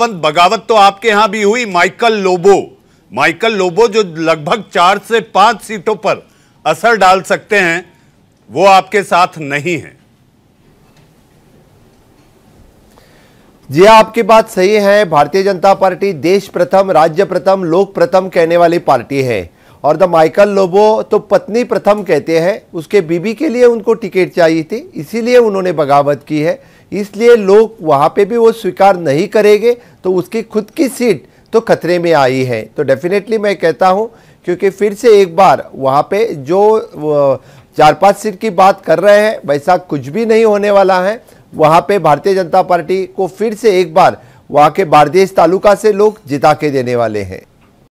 पर बगावत तो आपके यहां भी हुई माइकल लोबो माइकल लोबो जो लगभग चार से पांच सीटों पर असर डाल सकते हैं वो आपके साथ नहीं है जी हाँ, आपकी बात सही है भारतीय जनता पार्टी देश प्रथम राज्य प्रथम लोक प्रथम कहने वाली पार्टी है और द माइकल लोबो तो पत्नी प्रथम कहते हैं उसके बीबी के लिए उनको टिकट चाहिए थी इसीलिए उन्होंने बगावत की है इसलिए लोग वहाँ पे भी वो स्वीकार नहीं करेंगे तो उसकी खुद की सीट तो खतरे में आई है तो डेफिनेटली मैं कहता हूँ क्योंकि फिर से एक बार वहाँ पे जो चार पांच सीट की बात कर रहे हैं वैसा कुछ भी नहीं होने वाला है वहाँ पे भारतीय जनता पार्टी को फिर से एक बार वहाँ के बारदेश तालुका से लोग जिता के देने वाले हैं